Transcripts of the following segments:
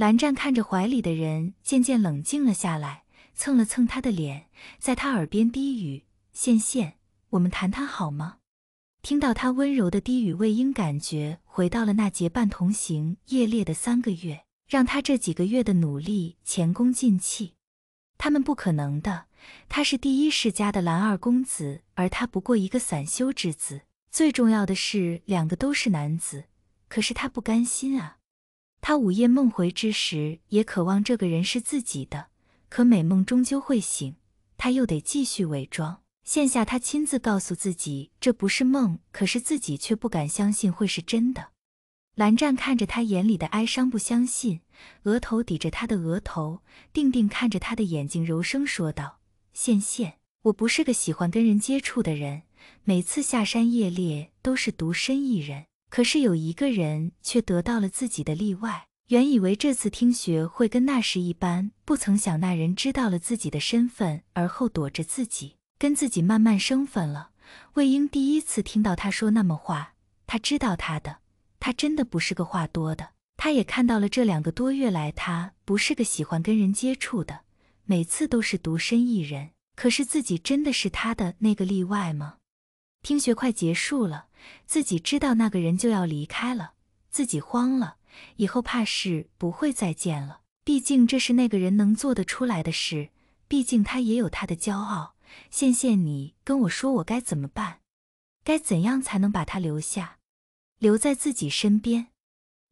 蓝湛看着怀里的人，渐渐冷静了下来，蹭了蹭他的脸，在他耳边低语：“羡羡，我们谈谈好吗？”听到他温柔的低语，魏婴感觉回到了那结伴同行夜猎的三个月，让他这几个月的努力前功尽弃。他们不可能的，他是第一世家的蓝二公子，而他不过一个散修之子。最重要的是，两个都是男子，可是他不甘心啊。他午夜梦回之时，也渴望这个人是自己的，可美梦终究会醒，他又得继续伪装。现下他亲自告诉自己这不是梦，可是自己却不敢相信会是真的。蓝湛看着他眼里的哀伤，不相信，额头抵着他的额头，定定看着他的眼睛，柔声说道：“羡羡，我不是个喜欢跟人接触的人，每次下山夜猎都是独身一人。”可是有一个人却得到了自己的例外。原以为这次听学会跟那时一般，不曾想那人知道了自己的身份，而后躲着自己，跟自己慢慢生分了。魏婴第一次听到他说那么话，他知道他的，他真的不是个话多的。他也看到了这两个多月来，他不是个喜欢跟人接触的，每次都是独身一人。可是自己真的是他的那个例外吗？听学快结束了。自己知道那个人就要离开了，自己慌了，以后怕是不会再见了。毕竟这是那个人能做得出来的事，毕竟他也有他的骄傲。羡羡，你跟我说，我该怎么办？该怎样才能把他留下，留在自己身边？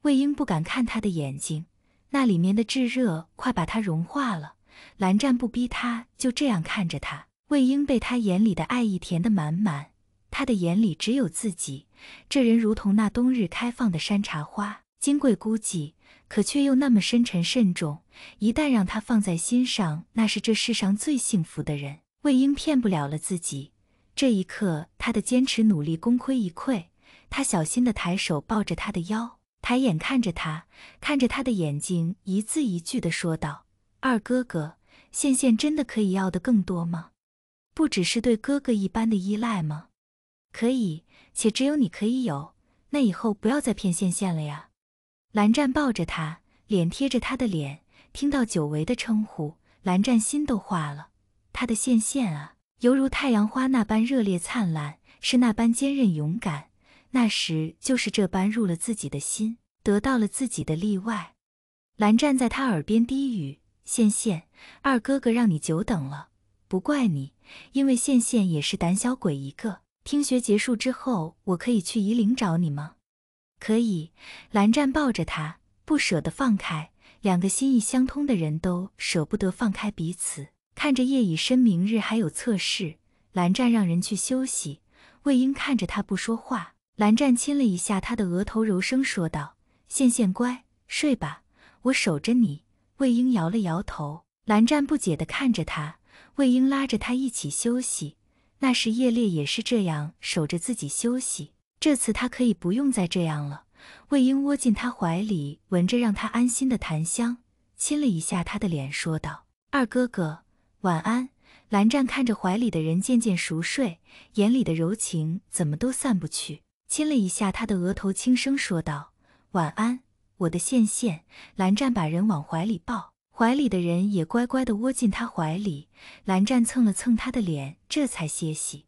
魏婴不敢看他的眼睛，那里面的炙热快把他融化了。蓝湛不逼他，就这样看着他。魏婴被他眼里的爱意填得满满。他的眼里只有自己，这人如同那冬日开放的山茶花，金贵孤寂，可却又那么深沉慎重。一旦让他放在心上，那是这世上最幸福的人。魏婴骗不了了自己，这一刻他的坚持努力功亏一篑。他小心的抬手抱着他的腰，抬眼看着他，看着他的眼睛，一字一句的说道：“二哥哥，羡羡真的可以要的更多吗？不只是对哥哥一般的依赖吗？”可以，且只有你可以有。那以后不要再骗线线了呀！蓝湛抱着他，脸贴着他的脸，听到久违的称呼，蓝湛心都化了。他的线线啊，犹如太阳花那般热烈灿烂，是那般坚韧勇敢。那时就是这般入了自己的心，得到了自己的例外。蓝湛在他耳边低语：“线线，二哥哥让你久等了，不怪你，因为线线也是胆小鬼一个。”听学结束之后，我可以去夷陵找你吗？可以。蓝湛抱着他，不舍得放开。两个心意相通的人都舍不得放开彼此。看着夜已深，明日还有测试，蓝湛让人去休息。魏婴看着他不说话，蓝湛亲了一下他的额头，柔声说道：“羡羡乖，睡吧，我守着你。”魏婴摇了摇头。蓝湛不解的看着他，魏婴拉着他一起休息。那时叶烈也是这样守着自己休息，这次他可以不用再这样了。魏婴窝进他怀里，闻着让他安心的檀香，亲了一下他的脸，说道：“二哥哥，晚安。”蓝湛看着怀里的人渐渐熟睡，眼里的柔情怎么都散不去，亲了一下他的额头，轻声说道：“晚安，我的羡羡。”蓝湛把人往怀里抱。怀里的人也乖乖地窝进他怀里，蓝湛蹭了蹭他的脸，这才歇息。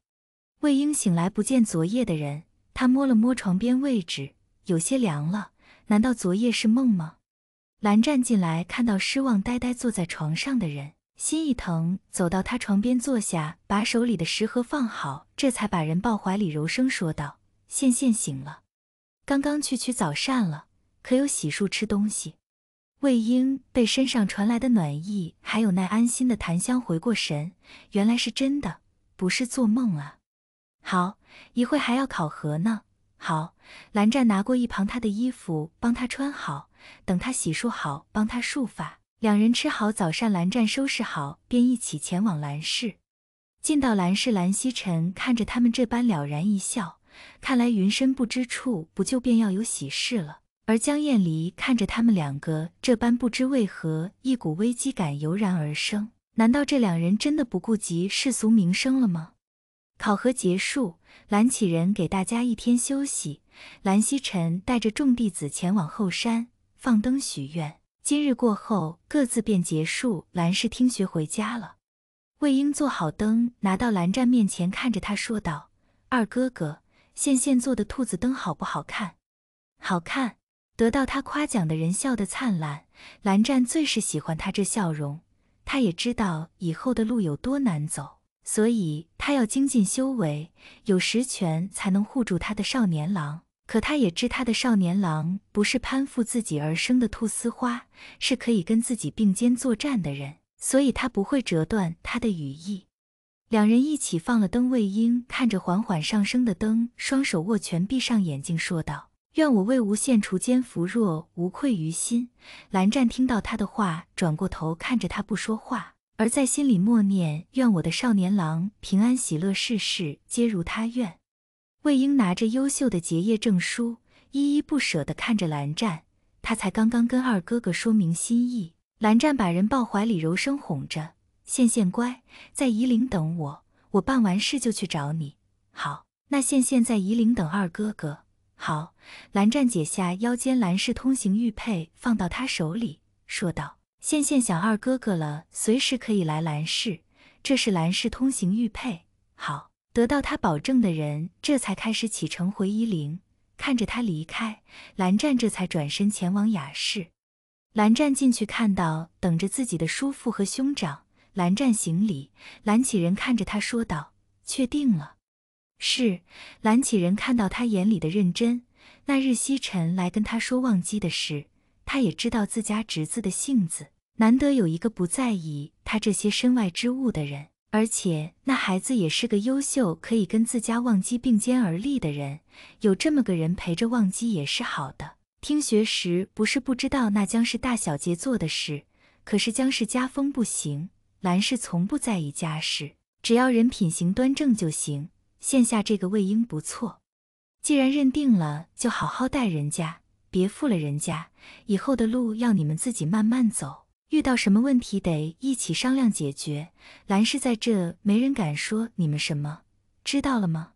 魏婴醒来不见昨夜的人，他摸了摸床边位置，有些凉了，难道昨夜是梦吗？蓝湛进来，看到失望呆呆坐在床上的人，心一疼，走到他床边坐下，把手里的食盒放好，这才把人抱怀里，柔声说道：“羡羡醒了，刚刚去取早膳了，可有洗漱吃东西？”魏婴被身上传来的暖意，还有那安心的檀香，回过神，原来是真的，不是做梦啊！好，一会还要考核呢。好，蓝湛拿过一旁他的衣服，帮他穿好，等他洗漱好，帮他束发。两人吃好早膳，蓝湛收拾好，便一起前往蓝氏。进到蓝氏，蓝曦臣看着他们这般，了然一笑，看来云深不知处，不就便要有喜事了。而江晏离看着他们两个这般，不知为何，一股危机感油然而生。难道这两人真的不顾及世俗名声了吗？考核结束，蓝启仁给大家一天休息。蓝曦臣带着众弟子前往后山放灯许愿。今日过后，各自便结束蓝氏听学回家了。魏婴做好灯，拿到蓝湛面前，看着他说道：“二哥哥，羡羡做的兔子灯好不好看？好看。”得到他夸奖的人笑得灿烂，蓝湛最是喜欢他这笑容。他也知道以后的路有多难走，所以他要精进修为，有实权才能护住他的少年郎。可他也知他的少年郎不是攀附自己而生的菟丝花，是可以跟自己并肩作战的人，所以他不会折断他的羽翼。两人一起放了灯，魏婴看着缓缓上升的灯，双手握拳，闭上眼睛，说道。愿我魏无羡除奸扶弱，无愧于心。蓝湛听到他的话，转过头看着他不说话，而在心里默念：愿我的少年郎平安喜乐，事事皆如他愿。魏婴拿着优秀的结业证书，依依不舍的看着蓝湛。他才刚刚跟二哥哥说明心意，蓝湛把人抱怀里，柔声哄着：羡羡乖，在夷陵等我，我办完事就去找你。好，那羡羡在夷陵等二哥哥。好，蓝湛解下腰间蓝氏通行玉佩，放到他手里，说道：“羡羡想二哥哥了，随时可以来蓝氏。这是蓝氏通行玉佩。”好，得到他保证的人，这才开始启程回夷陵。看着他离开，蓝湛这才转身前往雅室。蓝湛进去，看到等着自己的叔父和兄长，蓝湛行礼。蓝启仁看着他，说道：“确定了。”是，蓝启仁看到他眼里的认真。那日西晨来跟他说忘机的事，他也知道自家侄子的性子，难得有一个不在意他这些身外之物的人。而且那孩子也是个优秀，可以跟自家忘机并肩而立的人。有这么个人陪着忘机也是好的。听学时不是不知道那将是大小姐做的事，可是将氏家风不行，兰氏从不在意家事，只要人品行端正就行。现下这个魏婴不错，既然认定了，就好好待人家，别负了人家。以后的路要你们自己慢慢走，遇到什么问题得一起商量解决。兰氏在这，没人敢说你们什么，知道了吗？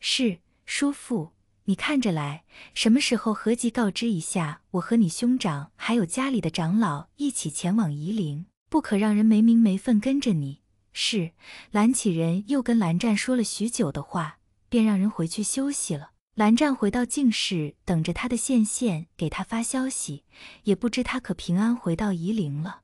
是，叔父，你看着来，什么时候何集告知一下，我和你兄长还有家里的长老一起前往夷陵，不可让人没名没份跟着你。是，蓝启仁又跟蓝湛说了许久的话，便让人回去休息了。蓝湛回到静室，等着他的线线给他发消息，也不知他可平安回到夷陵了。